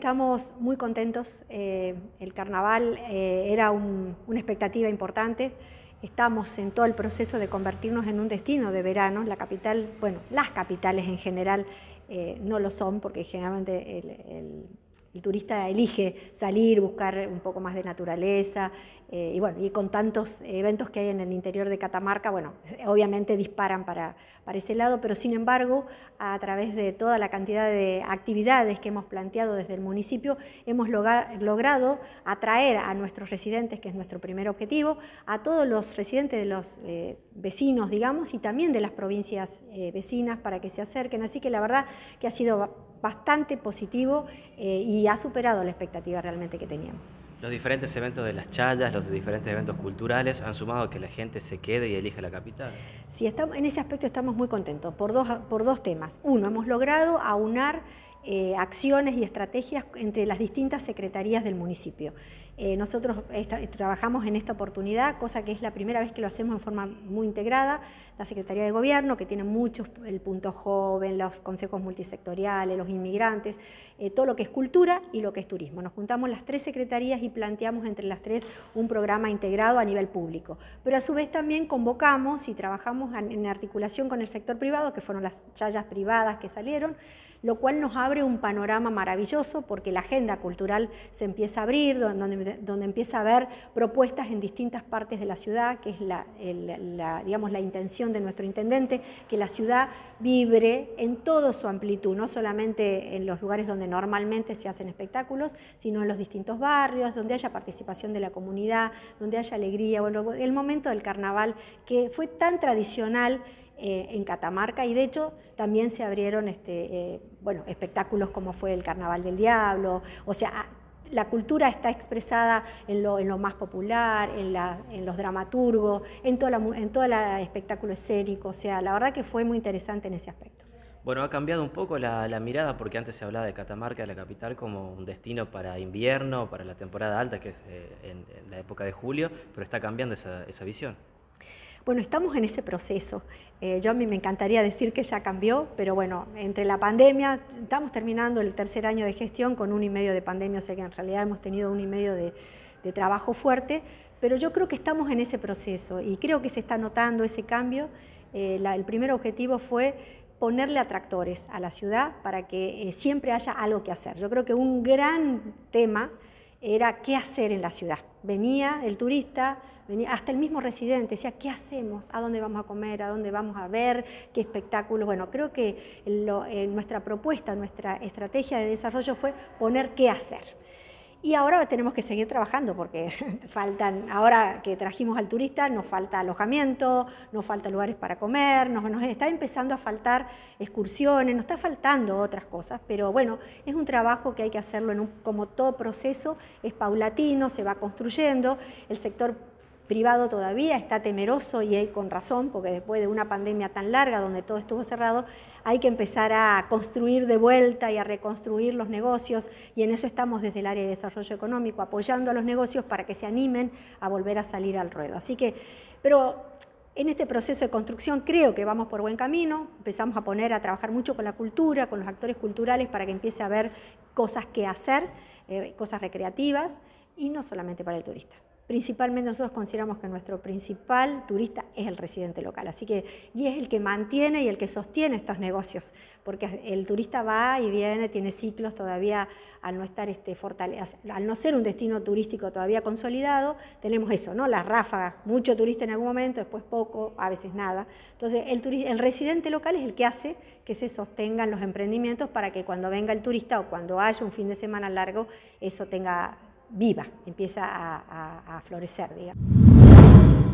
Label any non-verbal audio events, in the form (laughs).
Estamos muy contentos. Eh, el carnaval eh, era una expectativa importante. Estamos en todo el proceso de convertirnos en un destino de verano. La capital, bueno, las capitales en general eh, no lo son porque generalmente el, el, turista elige salir, buscar un poco más de naturaleza, eh, y bueno, y con tantos eventos que hay en el interior de Catamarca, bueno, obviamente disparan para, ese lado, pero sin embargo, a través de toda la cantidad de actividades que hemos planteado desde el municipio, hemos logrado atraer a nuestros residentes, que es nuestro primer objetivo, a todos los residentes de los eh, vecinos, digamos, y también de las provincias eh, vecinas para que se acerquen. Así que la verdad que ha sido bastante positivo y ha superado la expectativa realmente que teníamos. Los diferentes eventos de las challas, los diferentes eventos culturales han sumado a que la gente se quede y elija la capital. Sí, en ese aspecto estamos muy contentos por dos, por dos temas. Uno, hemos logrado aunar eh, acciones y estrategias entre las distintas secretarías del municipio. Eh, nosotros trabajamos en esta oportunidad, cosa que es la primera vez que lo hacemos en forma muy integrada. La Secretaría de Gobierno, que tiene muchos, el punto joven, los consejos multisectoriales, los inmigrantes, eh, todo lo que es cultura y lo que es turismo. Nos juntamos las tres secretarías y planteamos entre las tres un programa integrado a nivel público. Pero a su vez también convocamos y trabajamos en articulación con el sector privado, que fueron las chayas privadas que salieron, lo cual nos abre un panorama maravilloso porque la agenda cultural se empieza a abrir, donde donde, empieza a haber propuestas en distintas partes de la ciudad, que es la, digamos, la intención de nuestro intendente, que la ciudad vibre en toda su amplitud, no solamente en los lugares donde normalmente se hacen espectáculos, sino en los distintos barrios, donde haya participación de la comunidad, donde haya alegría. Bueno, el momento del carnaval que fue tan tradicional eh, en Catamarca y de hecho también se abrieron este, eh, bueno, espectáculos como fue el Carnaval del Diablo, o sea, la cultura está expresada en lo, más popular, en, los dramaturgos, en todo, el espectáculo escénico. O sea, la verdad que fue muy interesante en ese aspecto. Bueno, ha cambiado un poco la, mirada porque antes se hablaba de Catamarca, la capital, como un destino para invierno, para la temporada alta, que es eh, en, la época de julio, pero está cambiando esa visión. Bueno, estamos en ese proceso. Eh, yo a mí me encantaría decir que ya cambió, pero bueno, entre la pandemia, estamos terminando el tercer año de gestión con un y medio de pandemia, o sea que en realidad hemos tenido un y medio de, trabajo fuerte, pero yo creo que estamos en ese proceso y creo que se está notando ese cambio. Eh, el primer objetivo fue ponerle atractores a la ciudad para que eh, siempre haya algo que hacer. Yo creo que un gran tema era qué hacer en la ciudad. Venía el turista, venía, hasta el mismo residente, decía, ¿qué hacemos? ¿A dónde vamos a comer? ¿A dónde vamos a ver? ¿Qué espectáculos? Bueno, creo que eh, nuestra propuesta, nuestra estrategia de desarrollo fue poner qué hacer. Y ahora tenemos que seguir trabajando porque (laughs) faltan, ahora que trajimos al turista, nos falta alojamiento, nos falta lugares para comer, nos, nos está empezando a faltar excursiones, nos está faltando otras cosas, pero bueno, es un trabajo que hay que hacerlo en un, como todo proceso, es paulatino, se va construyendo, el sector privado todavía está temeroso y hay con razón, porque después de una pandemia tan larga donde todo estuvo cerrado, hay que empezar a construir de vuelta y a reconstruir los negocios y en eso estamos desde el área de desarrollo económico, apoyando a los negocios para que se animen a volver a salir al ruedo. Así que, pero en este proceso de construcción creo que vamos por buen camino, empezamos a poner a trabajar mucho con la cultura, con los actores culturales para que empiece a haber cosas que hacer, eh, cosas recreativas y no solamente para el turista principalmente nosotros consideramos que nuestro principal turista es el residente local, así que y es el que mantiene y el que sostiene estos negocios, porque el turista va y viene, tiene ciclos todavía al no estar este al no ser un destino turístico todavía consolidado, tenemos eso, ¿no? Las ráfagas, mucho turista en algún momento, después poco, a veces nada. Entonces, el, el residente local es el que hace que se sostengan los emprendimientos para que cuando venga el turista o cuando haya un fin de semana largo, eso tenga viva, empieza a, florecer, digamos.